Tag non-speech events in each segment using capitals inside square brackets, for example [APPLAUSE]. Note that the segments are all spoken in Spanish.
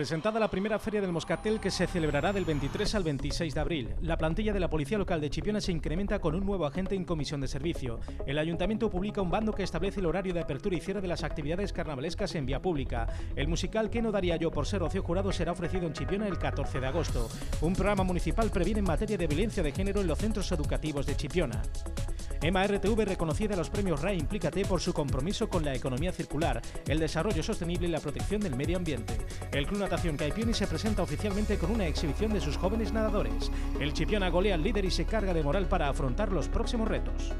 presentada la primera feria del Moscatel que se celebrará del 23 al 26 de abril. La plantilla de la Policía Local de Chipiona se incrementa con un nuevo agente en comisión de servicio. El Ayuntamiento publica un bando que establece el horario de apertura y cierre de las actividades carnavalescas en vía pública. El musical que no daría yo por ser ocio jurado será ofrecido en Chipiona el 14 de agosto. Un programa municipal previene en materia de violencia de género en los centros educativos de Chipiona. MRTV reconocida a los premios RAI Implícate por su compromiso con la economía circular, el desarrollo sostenible y la protección del medio ambiente. El Club Natación Caipioni se presenta oficialmente con una exhibición de sus jóvenes nadadores. El Chipiona golea al líder y se carga de moral para afrontar los próximos retos.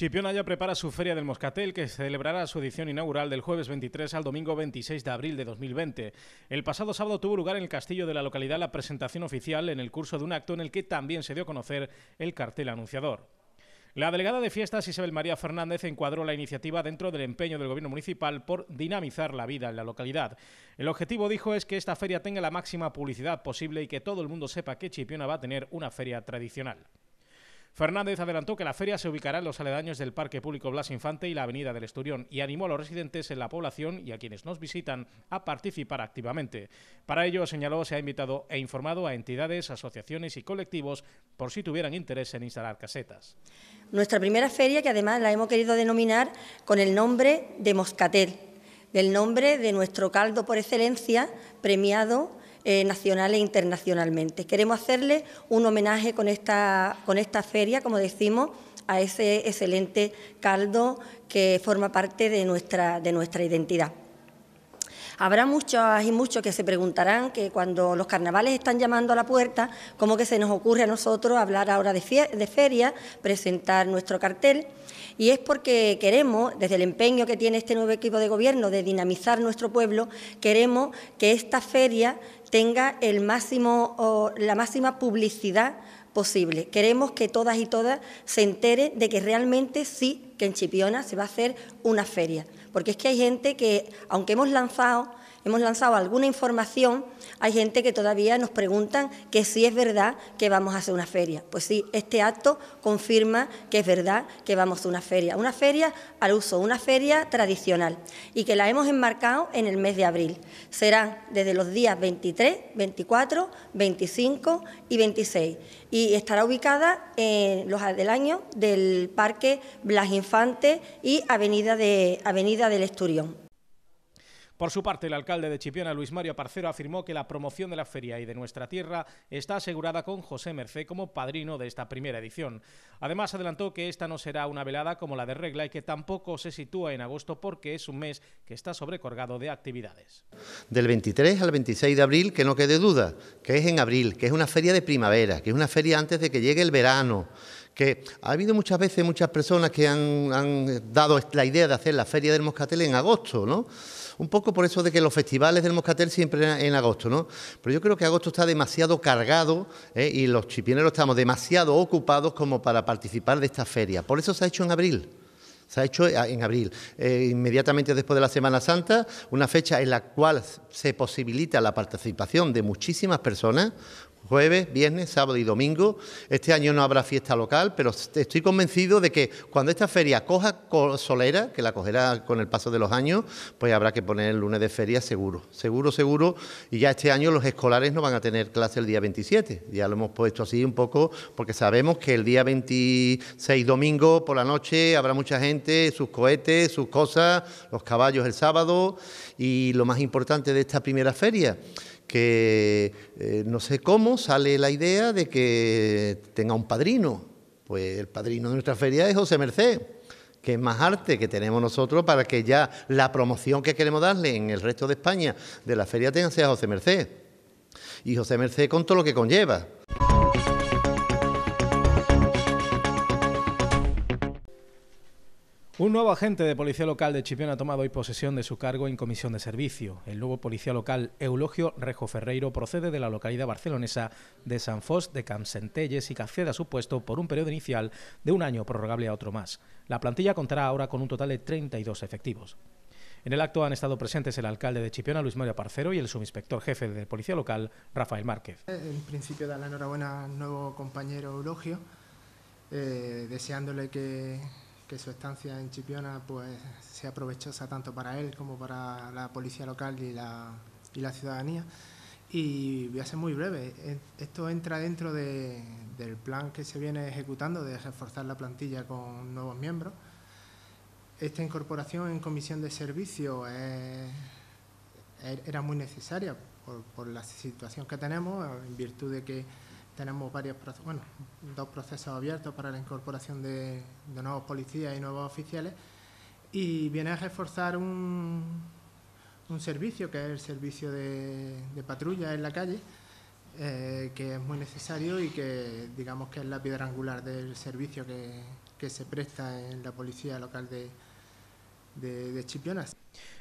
Chipiona ya prepara su Feria del Moscatel, que celebrará su edición inaugural del jueves 23 al domingo 26 de abril de 2020. El pasado sábado tuvo lugar en el castillo de la localidad la presentación oficial en el curso de un acto en el que también se dio a conocer el cartel anunciador. La delegada de fiestas Isabel María Fernández encuadró la iniciativa dentro del empeño del Gobierno municipal por dinamizar la vida en la localidad. El objetivo, dijo, es que esta feria tenga la máxima publicidad posible y que todo el mundo sepa que Chipiona va a tener una feria tradicional. Fernández adelantó que la feria se ubicará en los aledaños del Parque Público Blas Infante y la Avenida del Esturión y animó a los residentes en la población y a quienes nos visitan a participar activamente. Para ello, señaló, se ha invitado e informado a entidades, asociaciones y colectivos por si tuvieran interés en instalar casetas. Nuestra primera feria, que además la hemos querido denominar con el nombre de Moscatel, del nombre de nuestro caldo por excelencia premiado eh, nacional e internacionalmente. Queremos hacerle un homenaje con esta, con esta feria, como decimos, a ese excelente caldo que forma parte de nuestra, de nuestra identidad. Habrá muchas y muchos que se preguntarán que cuando los carnavales están llamando a la puerta, ¿cómo que se nos ocurre a nosotros hablar ahora de, feria, presentar nuestro cartel? Y es porque queremos, desde el empeño que tiene este nuevo equipo de gobierno de dinamizar nuestro pueblo, queremos que esta feria tenga el máximo, la máxima publicidad posible. Queremos que todas y todas se enteren de que realmente sí que en Chipiona se va a hacer una feria. Porque es que hay gente que, aunque hemos lanzado hemos lanzado alguna información, hay gente que todavía nos preguntan que si es verdad que vamos a hacer una feria. Pues sí, este acto confirma que es verdad que vamos a hacer una feria, una feria al uso, una feria tradicional y que la hemos enmarcado en el mes de abril. Será desde los días 23, 24, 25 y 26 y estará ubicada en los año del Parque Blas Infante y Avenida del Esturión. Por su parte, el alcalde de Chipiona, Luis Mario Parcero, afirmó que la promoción de la feria y de nuestra tierra está asegurada con José Mercé como padrino de esta primera edición. Además, adelantó que esta no será una velada como la de regla y que tampoco se sitúa en agosto porque es un mes que está sobrecorgado de actividades. Del 23 al 26 de abril, que no quede duda, que es en abril, que es una feria de primavera, que es una feria antes de que llegue el verano, que ha habido muchas veces muchas personas que han, han dado la idea de hacer la feria del moscatel en agosto, ¿no? un poco por eso de que los festivales del Moscatel siempre en agosto, ¿no? Pero yo creo que agosto está demasiado cargado ¿eh? y los chipineros estamos demasiado ocupados como para participar de esta feria. Por eso se ha hecho en abril se ha hecho ah, en abril, eh, inmediatamente después de la Semana Santa, una fecha en la cual se posibilita la participación de muchísimas personas, jueves, viernes, sábado y domingo. Este año no habrá fiesta local, pero estoy convencido de que cuando esta feria coja solera, que la cogerá con el paso de los años, pues habrá que poner el lunes de feria seguro, seguro, seguro. Y ya este año los escolares no van a tener clase el día 27. Ya lo hemos puesto así un poco porque sabemos que el día 26 domingo por la noche habrá mucha gente, sus cohetes, sus cosas, los caballos el sábado y lo más importante de esta primera feria que eh, no sé cómo sale la idea de que tenga un padrino. Pues el padrino de nuestra feria es José Merced, que es más arte que tenemos nosotros para que ya la promoción que queremos darle en el resto de España de la feria tenga sea José Merced. Y José Merced con todo lo que conlleva. Un nuevo agente de policía local de Chipión ha tomado hoy posesión de su cargo en comisión de servicio. El nuevo policía local, Eulogio Rejo Ferreiro, procede de la localidad barcelonesa de San Fos de Campsentelles y caceda a su puesto por un periodo inicial de un año prorrogable a otro más. La plantilla contará ahora con un total de 32 efectivos. En el acto han estado presentes el alcalde de Chipiona, Luis Mario Parcero, y el subinspector jefe de Policía Local, Rafael Márquez. En principio, da la enhorabuena al nuevo compañero Eulogio, eh, deseándole que, que su estancia en Chipiona pues, sea provechosa tanto para él como para la policía local y la, ciudadanía. Y voy a ser muy breve. Esto entra dentro del plan que se viene ejecutando de reforzar la plantilla con nuevos miembros. Esta incorporación en comisión de servicio er, era muy necesaria por la situación que tenemos, en virtud de que tenemos varios bueno, dos procesos abiertos para la incorporación de, nuevos policías y nuevos oficiales y viene a reforzar un, servicio que es el servicio de, patrulla en la calle, eh, que es muy necesario y que digamos que es la piedra angular del servicio que, se presta en la policía local de, de, de Chipionas.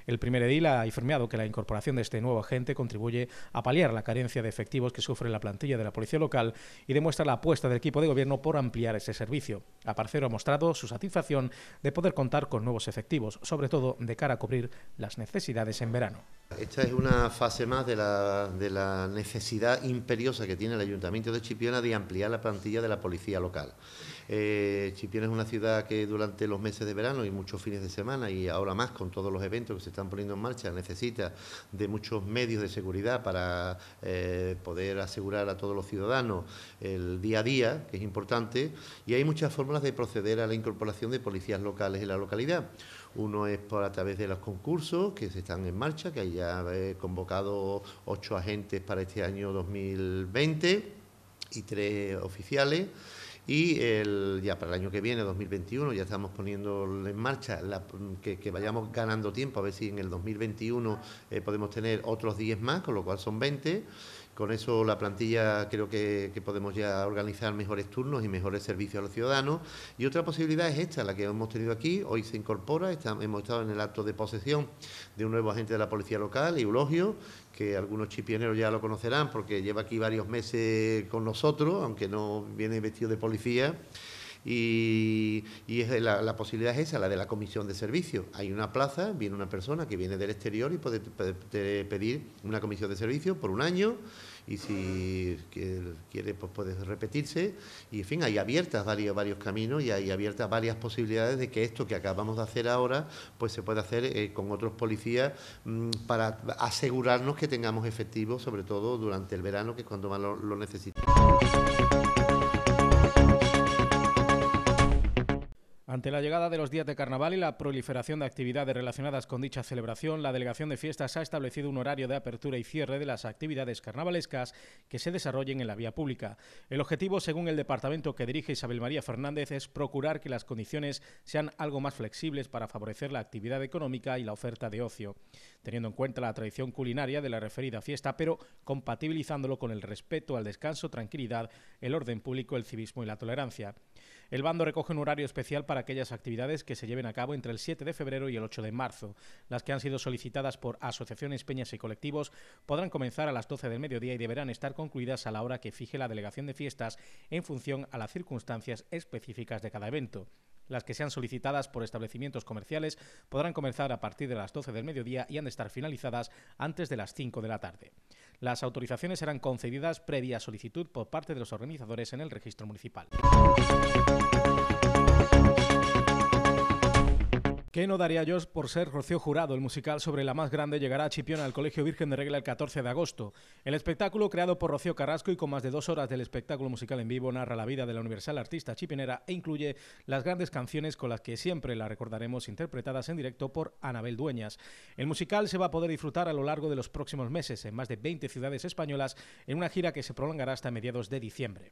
El primer edil ha informado que la incorporación de este nuevo agente contribuye a paliar la carencia de efectivos que sufre la plantilla de la policía local y demuestra la apuesta del equipo de gobierno por ampliar ese servicio. Aparcero ha mostrado su satisfacción de poder contar con nuevos efectivos, sobre todo de cara a cubrir las necesidades en verano. Esta es una fase más de la, necesidad imperiosa que tiene el Ayuntamiento de Chipiona de ampliar la plantilla de la policía local. Eh, Chipiona es una ciudad que durante los meses de verano y muchos fines de semana y ahora más con todos los eventos que se están poniendo en marcha necesita de muchos medios de seguridad para eh, poder asegurar a todos los ciudadanos el día a día, que es importante, y hay muchas formas de proceder a la incorporación de policías locales en la localidad. Uno es por a través de los concursos que se están en marcha, que hay ya he eh, convocado ocho agentes para este año 2020 y tres oficiales. Y el, ya para el año que viene, 2021, ya estamos poniendo en marcha la, que, vayamos ganando tiempo, a ver si en el 2021 eh, podemos tener otros 10 más, con lo cual son 20. Con eso la plantilla creo que, podemos ya organizar mejores turnos y mejores servicios a los ciudadanos. Y otra posibilidad es esta, la que hemos tenido aquí. Hoy se incorpora, hemos estado en el acto de posesión de un nuevo agente de la policía local, Eulogio, que algunos chipioneros ya lo conocerán porque lleva aquí varios meses con nosotros, aunque no viene vestido de policía. Y, es la, posibilidad es esa, la de la comisión de servicio. Hay una plaza, viene una persona que viene del exterior y puede pedir una comisión de servicio por un año y si quiere pues puede repetirse y en fin hay abiertas varios caminos y hay abiertas varias posibilidades de que esto que acabamos de hacer ahora pues se pueda hacer eh, con otros policías mm, para asegurarnos que tengamos efectivos sobre todo durante el verano que es cuando más lo, lo necesitamos. Ante la llegada de los días de carnaval y la proliferación de actividades relacionadas con dicha celebración, la Delegación de Fiestas ha establecido un horario de apertura y cierre de las actividades carnavalescas que se desarrollen en la vía pública. El objetivo, según el departamento que dirige Isabel María Fernández, es procurar que las condiciones sean algo más flexibles para favorecer la actividad económica y la oferta de ocio, teniendo en cuenta la tradición culinaria de la referida fiesta, pero compatibilizándolo con el respeto al descanso, tranquilidad, el orden público, el civismo y la tolerancia. El bando recoge un horario especial para aquellas actividades que se lleven a cabo entre el 7 de febrero y el 8 de marzo. Las que han sido solicitadas por asociaciones, peñas y colectivos podrán comenzar a las 12 del mediodía y deberán estar concluidas a la hora que fije la delegación de fiestas en función a las circunstancias específicas de cada evento. Las que sean solicitadas por establecimientos comerciales podrán comenzar a partir de las 12 del mediodía y han de estar finalizadas antes de las 5 de la tarde. Las autorizaciones serán concedidas previa solicitud por parte de los organizadores en el registro municipal. ¿Qué no daría yo por ser Rocío Jurado? El musical sobre la más grande llegará a Chipiona al Colegio Virgen de Regla el 14 de agosto. El espectáculo, creado por Rocío Carrasco y con más de dos horas del espectáculo musical en vivo, narra la vida de la universal artista chipinera e incluye las grandes canciones con las que siempre la recordaremos interpretadas en directo por Anabel Dueñas. El musical se va a poder disfrutar a lo largo de los próximos meses en más de 20 ciudades españolas en una gira que se prolongará hasta mediados de diciembre.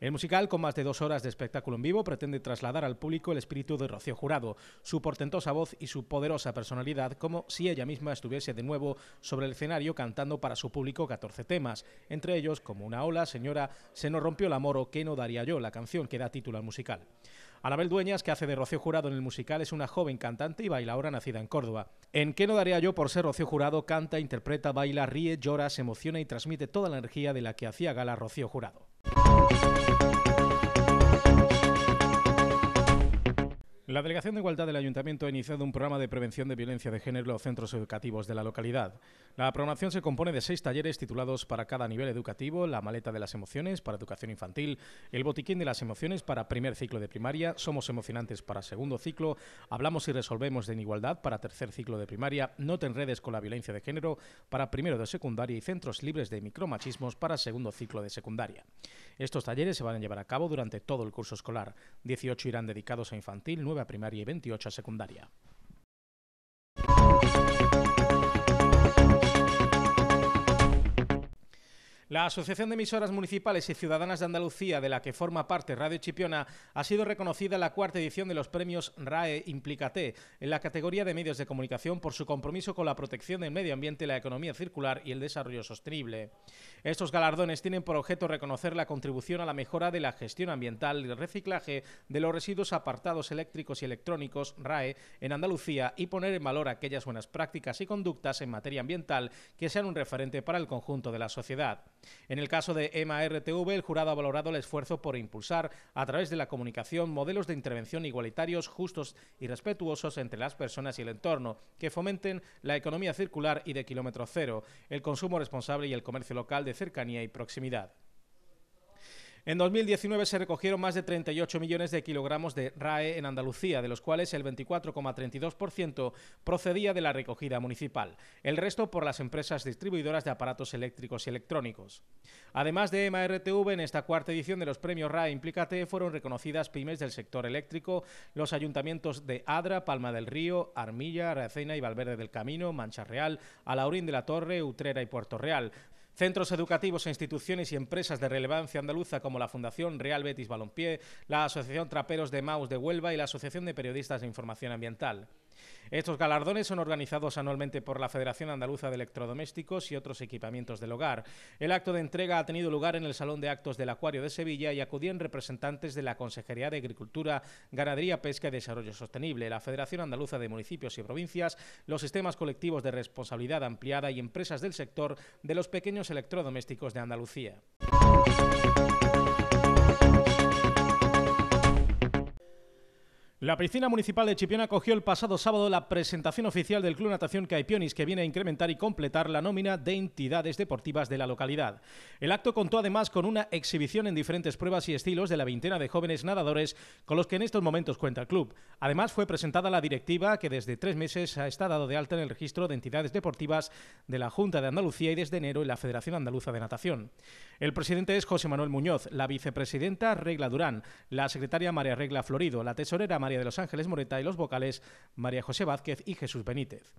El musical, con más de dos horas de espectáculo en vivo, pretende trasladar al público el espíritu de Rocío Jurado, su portentosa voz y su poderosa personalidad, como si ella misma estuviese de nuevo sobre el escenario cantando para su público 14 temas, entre ellos Como una ola, Señora, Se nos rompió el amor o ¿Qué no daría yo?, la canción que da título al musical. Anabel Dueñas, que hace de Rocío Jurado en el musical, es una joven cantante y bailadora nacida en Córdoba. En ¿Qué no daría yo por ser Rocío Jurado? Canta, interpreta, baila, ríe, llora, se emociona y transmite toda la energía de la que hacía gala Rocío Jurado. La Delegación de Igualdad del Ayuntamiento ha iniciado un programa de prevención de violencia de género en los centros educativos de la localidad. La programación se compone de seis talleres titulados para cada nivel educativo, la maleta de las emociones para educación infantil, el botiquín de las emociones para primer ciclo de primaria, somos emocionantes para segundo ciclo, hablamos y resolvemos de inigualdad para tercer ciclo de primaria, no te enredes con la violencia de género para primero de secundaria y centros libres de micromachismos para segundo ciclo de secundaria. Estos talleres se van a llevar a cabo durante todo el curso escolar. 18 irán dedicados a infantil, 9 a primaria y 28 a secundaria. La Asociación de Emisoras Municipales y Ciudadanas de Andalucía, de la que forma parte Radio Chipiona, ha sido reconocida en la cuarta edición de los premios RAE Implícate en la categoría de medios de comunicación por su compromiso con la protección del medio ambiente, la economía circular y el desarrollo sostenible. Estos galardones tienen por objeto reconocer la contribución a la mejora de la gestión ambiental y el reciclaje de los residuos apartados eléctricos y electrónicos RAE en Andalucía y poner en valor aquellas buenas prácticas y conductas en materia ambiental que sean un referente para el conjunto de la sociedad. En el caso de EMARTV, el jurado ha valorado el esfuerzo por impulsar, a través de la comunicación, modelos de intervención igualitarios, justos y respetuosos entre las personas y el entorno, que fomenten la economía circular y de kilómetro cero, el consumo responsable y el comercio local de cercanía y proximidad. En 2019 se recogieron más de 38 millones de kilogramos de RAE en Andalucía, de los cuales el 24,32% procedía de la recogida municipal, el resto por las empresas distribuidoras de aparatos eléctricos y electrónicos. Además de EMARTV, en esta cuarta edición de los premios RAE Implícate fueron reconocidas pymes del sector eléctrico, los ayuntamientos de Adra, Palma del Río, Armilla, Aracena y Valverde del Camino, Mancha Real, Alaurín de la Torre, Utrera y Puerto Real, Centros educativos e instituciones y empresas de relevancia andaluza como la Fundación Real Betis Balompié, la Asociación Traperos de Maus de Huelva y la Asociación de Periodistas de Información Ambiental. Estos galardones son organizados anualmente por la Federación Andaluza de Electrodomésticos y otros equipamientos del hogar. El acto de entrega ha tenido lugar en el Salón de Actos del Acuario de Sevilla y acudían representantes de la Consejería de Agricultura, Ganadería, Pesca y Desarrollo Sostenible, la Federación Andaluza de Municipios y Provincias, los sistemas colectivos de responsabilidad ampliada y empresas del sector de los pequeños electrodomésticos de Andalucía. La piscina municipal de Chipiona acogió el pasado sábado la presentación oficial del Club Natación Caipionis que viene a incrementar y completar la nómina de entidades deportivas de la localidad. El acto contó además con una exhibición en diferentes pruebas y estilos de la veintena de jóvenes nadadores con los que en estos momentos cuenta el club. Además fue presentada la directiva que desde tres meses ha estado dado de alta en el registro de entidades deportivas de la Junta de Andalucía y desde enero en la Federación Andaluza de Natación. El presidente es José Manuel Muñoz, la vicepresidenta Regla Durán, la secretaria María Regla Florido, la tesorera María de los Ángeles Moreta y los vocales María José Vázquez y Jesús Benítez.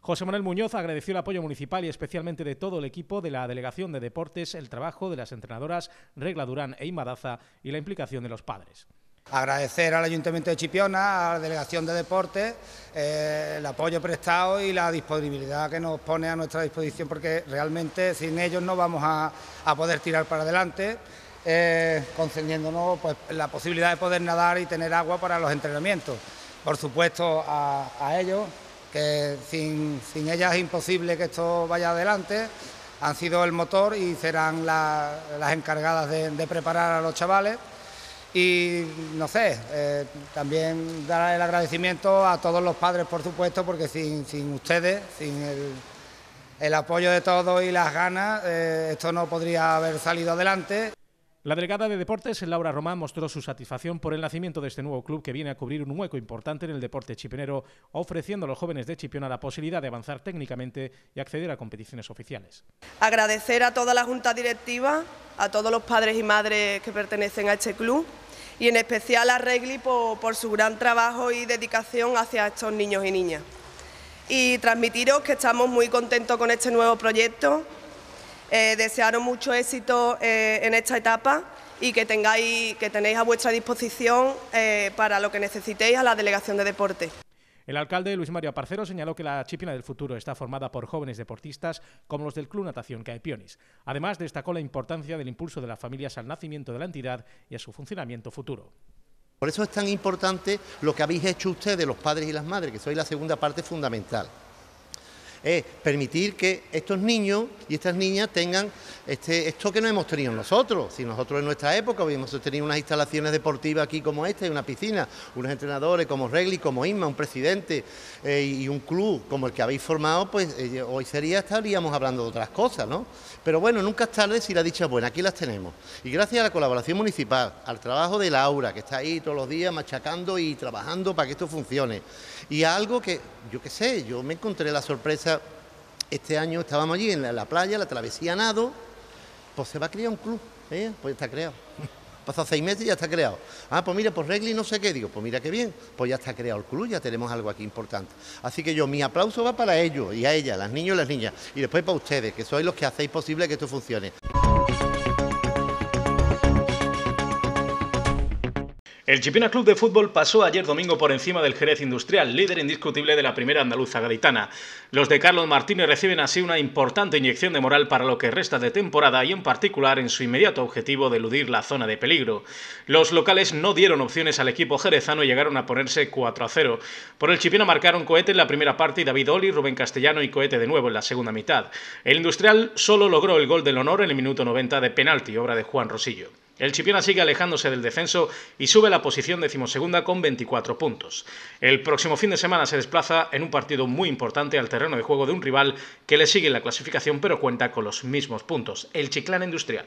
José Manuel Muñoz agradeció el apoyo municipal y especialmente de todo el equipo de la Delegación de Deportes, el trabajo de las entrenadoras Regla Durán e Imadaza y la implicación de los padres. Agradecer al Ayuntamiento de Chipiona, a la Delegación de Deportes, eh, el apoyo prestado y la disponibilidad que nos pone a nuestra disposición, porque realmente sin ellos no vamos a poder tirar para adelante. Eh, concediéndonos pues, la posibilidad de poder nadar y tener agua para los entrenamientos. Por supuesto a, ellos, que sin, sin ellas es imposible que esto vaya adelante, han sido el motor y serán las encargadas de, preparar a los chavales. Y no sé, eh, también dar el agradecimiento a todos los padres, por supuesto, porque sin, ustedes, sin el, apoyo de todos y las ganas, eh, esto no podría haber salido adelante. La delegada de deportes, Laura Román, mostró su satisfacción por el nacimiento de este nuevo club que viene a cubrir un hueco importante en el deporte chipenero, ofreciendo a los jóvenes de Chipiona la posibilidad de avanzar técnicamente y acceder a competiciones oficiales. Agradecer a toda la junta directiva, a todos los padres y madres que pertenecen a este club y en especial a Regli por, su gran trabajo y dedicación hacia estos niños y niñas. Y transmitiros que estamos muy contentos con este nuevo proyecto eh, desearos mucho éxito eh, en esta etapa y que, tengáis, que tenéis a vuestra disposición eh, para lo que necesitéis a la Delegación de Deporte. El alcalde Luis Mario Aparcero señaló que la Chipina del futuro está formada por jóvenes deportistas como los del Club Natación Caepiones. Además, destacó la importancia del impulso de las familias al nacimiento de la entidad y a su funcionamiento futuro. Por eso es tan importante lo que habéis hecho ustedes, los padres y las madres, que sois la segunda parte fundamental es permitir que estos niños y estas niñas tengan este, esto que no hemos tenido nosotros. Si nosotros en nuestra época hubiéramos tenido unas instalaciones deportivas aquí como esta, y una piscina, unos entrenadores como Regli, como Imma un presidente eh, y un club como el que habéis formado, pues eh, hoy sería estaríamos hablando de otras cosas, ¿no? Pero bueno, nunca es tarde si la dicha es buena, aquí las tenemos. Y gracias a la colaboración municipal, al trabajo de Laura, que está ahí todos los días machacando y trabajando para que esto funcione. Y algo que yo qué sé, yo me encontré la sorpresa, este año estábamos allí en la, playa, la travesía nado, pues se va a crear un club, ¿eh? pues está creado. [LAUGHS] pasó seis meses y ya está creado. Ah, pues mira, pues Regli no sé qué, digo, pues mira qué bien, pues ya está creado el club, ya tenemos algo aquí importante. Así que yo, mi aplauso va para ellos y a ellas, las niños y las niñas, y después para ustedes, que sois los que hacéis posible que esto funcione. El Chipina Club de Fútbol pasó ayer domingo por encima del Jerez Industrial, líder indiscutible de la primera andaluza gaditana. Los de Carlos Martínez reciben así una importante inyección de moral para lo que resta de temporada y en particular en su inmediato objetivo de eludir la zona de peligro. Los locales no dieron opciones al equipo jerezano y llegaron a ponerse 4 a 0. Por el Chipina marcaron cohete en la primera parte y David Oli, Rubén Castellano y cohete de nuevo en la segunda mitad. El Industrial solo logró el gol del honor en el minuto 90 de penalti, obra de Juan Rosillo. El Chipiona sigue alejándose del defenso y sube la posición decimosegunda con 24 puntos. El próximo fin de semana se desplaza en un partido muy importante al terreno de juego de un rival que le sigue en la clasificación pero cuenta con los mismos puntos, el Chiclán Industrial.